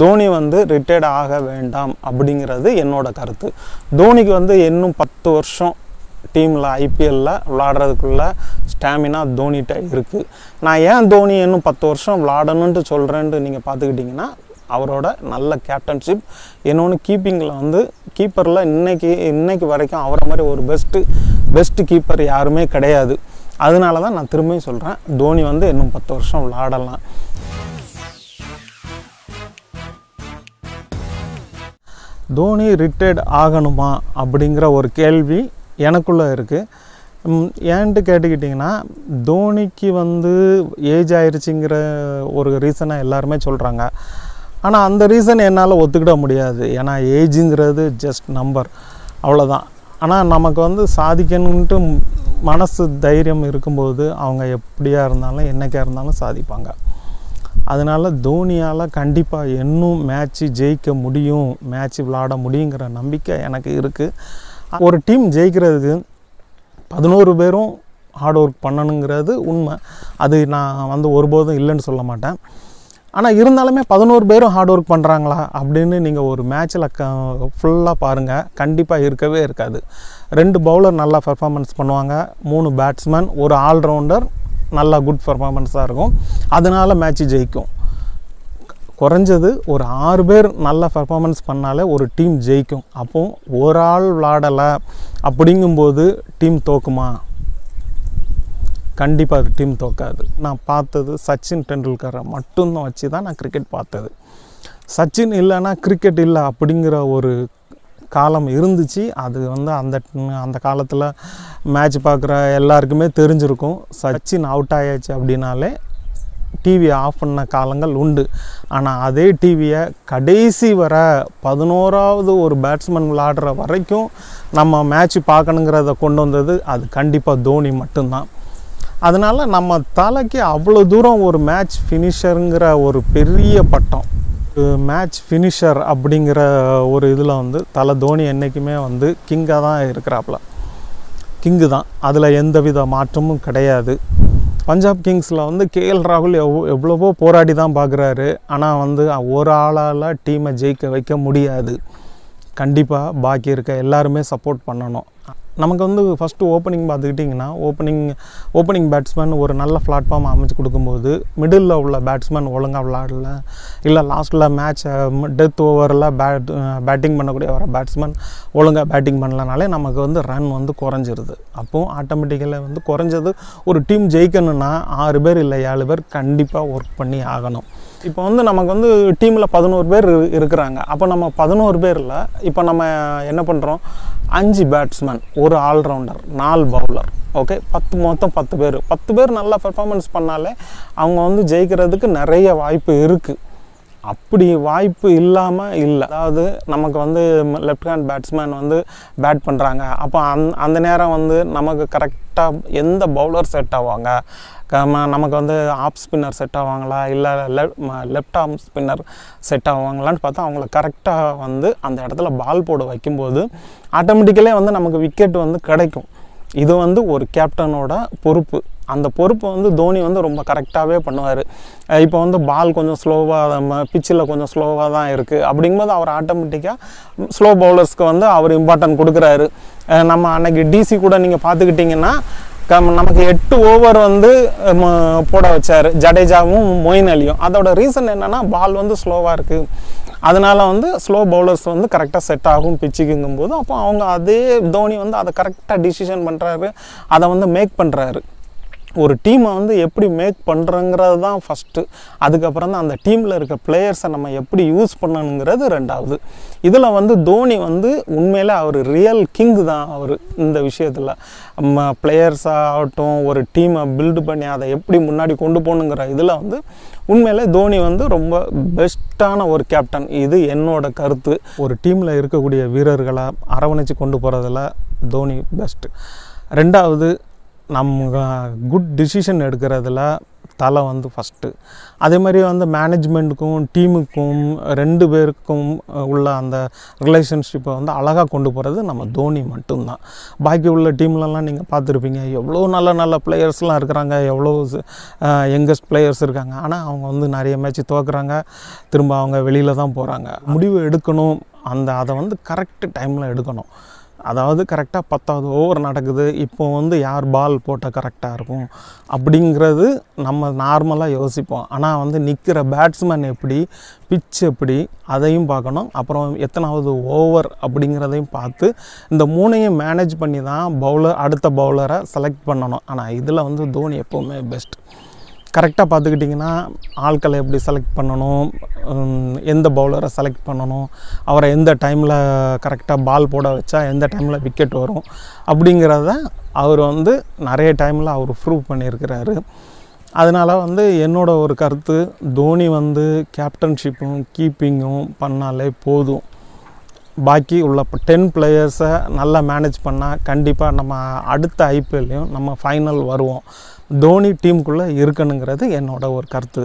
தோனி வந்து ரிட்டையர்ட் ஆக வேண்டாம் அப்படிங்கிறது என்னோட கருத்து தோனிக்கு வந்து இன்னும் பத்து வருஷம் டீமில் ஐபிஎல்லில் விளாடுறதுக்குள்ள ஸ்டாமினா தோனிகிட்ட இருக்குது நான் ஏன் தோனி இன்னும் பத்து வருஷம் விளாடணுன்ட்டு சொல்கிறேன்ட்டு நீங்கள் பார்த்துக்கிட்டிங்கன்னா அவரோட நல்ல கேப்டன்ஷிப் இன்னொன்று கீப்பிங்கில் வந்து கீப்பரில் இன்றைக்கி இன்றைக்கி வரைக்கும் அவரை மாதிரி ஒரு பெஸ்ட்டு பெஸ்ட்டு கீப்பர் யாருமே கிடையாது அதனால தான் நான் திரும்பியும் சொல்கிறேன் தோனி வந்து இன்னும் பத்து வருஷம் விளாடலாம் தோனி ரிட்டையர்ட் ஆகணுமா அப்படிங்கிற ஒரு கேள்வி எனக்குள்ளே இருக்குது ஏன்ட்டு கேட்டுக்கிட்டிங்கன்னா தோனிக்கு வந்து ஏஜ் ஆயிடுச்சுங்கிற ஒரு ரீசனை எல்லாருமே சொல்கிறாங்க ஆனால் அந்த ரீசன் என்னால் ஒத்துக்கிட முடியாது ஏன்னா ஏஜுங்கிறது ஜஸ்ட் நம்பர் அவ்வளோதான் ஆனால் நமக்கு வந்து சாதிக்கணுன்ட்டு மனசு தைரியம் இருக்கும்போது அவங்க எப்படியாக இருந்தாலும் என்றைக்காக இருந்தாலும் சாதிப்பாங்க அதனால் தோனியால் கண்டிப்பாக இன்னும் மேட்ச்சு ஜெயிக்க முடியும் மேட்ச்சு விளாட முடியுங்கிற நம்பிக்கை எனக்கு இருக்குது ஒரு டீம் ஜெயிக்கிறது பதினோரு பேரும் ஹார்ட் ஒர்க் பண்ணணுங்கிறது உண்மை அது நான் வந்து ஒருபோதும் இல்லைன்னு சொல்ல மாட்டேன் ஆனால் இருந்தாலுமே பதினோரு பேரும் ஹார்ட் ஒர்க் பண்ணுறாங்களா அப்படின்னு நீங்கள் ஒரு மேட்ச்சில் க ஃபுல்லாக பாருங்கள் கண்டிப்பாக இருக்கவே இருக்காது ரெண்டு பவுலர் நல்லா பர்ஃபார்மன்ஸ் பண்ணுவாங்க மூணு பேட்ஸ்மேன் ஒரு ஆல்ரவுண்டர் நல்லா குட் பர்ஃபார்மன்ஸாக இருக்கும் அதனால் மேட்ச்சு ஜெயிக்கும் குறைஞ்சது ஒரு ஆறு பேர் நல்ல பர்ஃபார்மன்ஸ் பண்ணாலே ஒரு டீம் ஜெயிக்கும் அப்போது ஒரு ஆள் விளாடலை அப்படிங்கும்போது டீம் தோக்குமா கண்டிப்பாக அது டீம் தோக்காது நான் பார்த்தது சச்சின் டெண்டுல்கரை மட்டும்தான் வச்சு தான் நான் கிரிக்கெட் பார்த்தது சச்சின் இல்லைன்னா கிரிக்கெட் இல்லை அப்படிங்கிற ஒரு காலம் இருந்துச்சு அது வந்து அந்த அந்த காலத்தில் மேட்ச் பார்க்குற எல்லாருக்குமே தெரிஞ்சிருக்கும் சச்சின் அவுட் ஆயாச்சு அப்படின்னாலே டிவியை ஆஃப் பண்ண காலங்கள் உண்டு ஆனால் அதே டிவியை கடைசி வர பதினோராவது ஒரு பேட்ஸ்மேன் விளாடுற வரைக்கும் நம்ம மேட்ச் பார்க்கணுங்கிறத கொண்டு வந்தது அது கண்டிப்பாக தோனி மட்டும்தான் அதனால் நம்ம தலைக்கு அவ்வளோ தூரம் ஒரு மேட்ச் ஃபினிஷருங்கிற ஒரு பெரிய பட்டம் மேட்ச் ஃபினிஷர் அப்படிங்கிற ஒரு இதில் வந்து தலை தோனி என்றைக்குமே வந்து கிங்காக தான் இருக்கிறாப்புல கிங்கு தான் அதில் எந்த வித மாற்றமும் கிடையாது பஞ்சாப் கிங்ஸில் வந்து கேஎல் ராகுல் எவ் எவ்வளவோ போராடி தான் பார்க்குறாரு ஆனால் வந்து ஒரு ஆளால் டீமை ஜெயிக்க வைக்க முடியாது கண்டிப்பாக பாக்கி இருக்க எல்லாருமே சப்போர்ட் பண்ணணும் நமக்கு வந்து ஃபஸ்ட்டு ஓப்பனிங் பார்த்துக்கிட்டிங்கன்னா ஓப்பனிங் ஓப்பனிங் பேட்ஸ்மேன் ஒரு நல்ல பிளாட்ஃபார்ம் அமைச்சு கொடுக்கும்போது மிடில் உள்ள பேட்ஸ்மேன் ஒழுங்காக விளாடல இல்லை லாஸ்ட்டில் மேட்ச் டெத் ஓவரில் பேட் பேட்டிங் பண்ணக்கூடிய வர பேட்ஸ்மேன் ஒழுங்காக பேட்டிங் பண்ணலனாலே நமக்கு வந்து ரன் வந்து குறைஞ்சிருது அப்போது ஆட்டோமேட்டிக்கலாக வந்து குறைஞ்சது ஒரு டீம் ஜெயிக்கணும்னா ஆறு பேர் இல்லை ஏழு பேர் கண்டிப்பாக ஒர்க் பண்ணி ஆகணும் இப்போ வந்து நமக்கு வந்து டீமில் பதினோரு பேர் இருக்கிறாங்க அப்போ நம்ம பதினோரு பேரில் இப்போ நம்ம என்ன பண்ணுறோம் அஞ்சு பேட்ஸ்மேன் ஒரு ஆல்ரவுண்டர் நாலு பவுலர் ஓகே பத்து மொத்தம் பத்து பேர் பத்து பேர் நல்லா பெர்ஃபார்மன்ஸ் பண்ணாலே அவங்க வந்து ஜெயிக்கிறதுக்கு நிறைய வாய்ப்பு இருக்குது அப்படி வாய்ப்பு இல்லாமல் இல்லை அதாவது நமக்கு வந்து லெஃப்ட் ஹேண்ட் பேட்ஸ்மேன் வந்து பேட் பண்ணுறாங்க அப்போ அந் அந்த நேரம் வந்து நமக்கு கரெக்டாக எந்த பவுலர் செட் ஆவாங்க நமக்கு வந்து ஆஃப் ஸ்பின்னர் செட் ஆவாங்களா இல்லை லெஃப்ட் ஆம் ஸ்பின்னர் செட் ஆவாங்களான்னு பார்த்தா அவங்கள கரெக்டாக வந்து அந்த இடத்துல பால் போட வைக்கும்போது ஆட்டோமேட்டிக்கலே வந்து நமக்கு விக்கெட் வந்து கிடைக்கும் இது வந்து ஒரு கேப்டனோட பொறுப்பு அந்த பொறுப்பு வந்து தோனி வந்து ரொம்ப கரெக்டாகவே பண்ணுவார் இப்போ வந்து பால் கொஞ்சம் ஸ்லோவாக பிச்சில் கொஞ்சம் ஸ்லோவாக தான் இருக்குது அப்படிங்கும்போது அவர் ஆட்டோமேட்டிக்காக ஸ்லோ பவுலர்ஸ்க்கு வந்து அவர் இம்பார்ட்டன்ட் கொடுக்குறாரு நம்ம அன்னைக்கு டிசி கூட நீங்கள் பார்த்துக்கிட்டிங்கன்னா நமக்கு எட்டு ஓவர் வந்து போட வச்சார் ஜடேஜாவும் மொயின் அலியும் அதோட ரீசன் என்னென்னா பால் வந்து ஸ்லோவாக இருக்குது அதனால் வந்து ஸ்லோ பவுலர்ஸ் வந்து கரெக்டாக செட் ஆகும் பிச்சுக்குங்கும் போது அப்போ அவங்க அதே தோனி வந்து அதை கரெக்டாக டிசிஷன் பண்ணுறாரு அதை வந்து மேக் பண்ணுறாரு ஒரு டீமை வந்து எப்படி மேக் பண்ணுறங்கிறது தான் ஃபஸ்ட்டு அதுக்கப்புறம் தான் அந்த டீமில் இருக்க பிளேயர்ஸை நம்ம எப்படி யூஸ் பண்ணணுங்கிறது ரெண்டாவது இதில் வந்து தோனி வந்து உண்மையில் அவர் ரியல் கிங் தான் அவர் இந்த விஷயத்தில் நம்ம பிளேயர்ஸாக ஆகட்டும் ஒரு டீமை பில்டு பண்ணி அதை எப்படி முன்னாடி கொண்டு போகணுங்கிற இதில் வந்து உண்மையிலே தோனி வந்து ரொம்ப பெஸ்ட்டான ஒரு கேப்டன் இது என்னோட கருத்து ஒரு டீமில் இருக்கக்கூடிய வீரர்களை அரவணைச்சி கொண்டு போகிறதில் தோனி பெஸ்ட்டு ரெண்டாவது நம்ம குட் டிசிஷன் எடுக்கிறதுல தலை வந்து ஃபஸ்ட்டு அதே மாதிரி வந்து மேனேஜ்மெண்ட்டுக்கும் டீமுக்கும் ரெண்டு பேருக்கும் உள்ள அந்த ரிலேஷன்ஷிப்பை வந்து அழகாக கொண்டு போகிறது நம்ம தோனி மட்டும்தான் பாக்கி உள்ள டீம்லலாம் நீங்கள் பார்த்துருப்பீங்க எவ்வளோ நல்ல நல்ல பிளேயர்ஸ்லாம் இருக்கிறாங்க எவ்வளோ யங்கஸ்ட் பிளேயர்ஸ் இருக்காங்க ஆனால் அவங்க வந்து நிறைய மேட்ச் துவக்குறாங்க திரும்ப அவங்க வெளியில் தான் போகிறாங்க முடிவு எடுக்கணும் அந்த அதை வந்து கரெக்ட் டைமில் எடுக்கணும் அதாவது கரெக்டாக பத்தாவது ஓவர் நடக்குது இப்போ வந்து யார் பால் போட்டால் கரெக்டாக இருக்கும் அப்படிங்கிறது நம்ம நார்மலாக யோசிப்போம் ஆனால் வந்து நிற்கிற பேட்ஸ்மேன் எப்படி பிச் எப்படி அதையும் பார்க்கணும் அப்புறம் எத்தனாவது ஓவர் அப்படிங்கிறதையும் பார்த்து இந்த மூணையும் மேனேஜ் பண்ணி தான் பவுலர் அடுத்த பவுலரை செலக்ட் பண்ணணும் ஆனால் இதில் வந்து தோனி எப்போவுமே பெஸ்ட் கரெக்டாக பார்த்துக்கிட்டிங்கன்னா ஆட்களை எப்படி செலக்ட் பண்ணணும் எந்த பவுலரை செலக்ட் பண்ணணும் அவரை எந்த டைமில் கரெக்டாக பால் போட வச்சா எந்த டைமில் விக்கெட் வரும் அப்படிங்கிறத அவர் வந்து நிறைய டைமில் அவர் ப்ரூவ் பண்ணியிருக்கிறாரு அதனால் வந்து என்னோடய ஒரு கருத்து தோனி வந்து கேப்டன்ஷிப்பும் கீப்பிங்கும் பண்ணாலே போதும் பாக்கி உள்ள டென் பிளேயர்ஸை நல்லா மேனேஜ் பண்ணால் கண்டிப்பாக நம்ம அடுத்த ஐபிஎல்லையும் நம்ம ஃபைனல் வருவோம் தோனி டீமுக்குள்ளே இருக்கணுங்கிறது என்னோட ஒரு கருத்து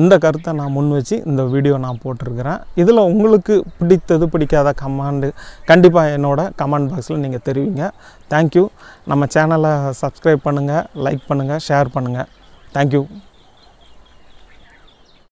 இந்த கருத்தை நான் முன் வச்சு இந்த வீடியோ நான் போட்டிருக்கிறேன் இதில் உங்களுக்கு பிடித்தது பிடிக்காத கமாண்டு கண்டிப்பாக என்னோடய கமெண்ட் பாக்ஸில் நீங்கள் தெரிவிங்க தேங்க்யூ நம்ம சேனலை சப்ஸ்கிரைப் பண்ணுங்கள் லைக் பண்ணுங்கள் ஷேர் பண்ணுங்கள் தேங்க்யூ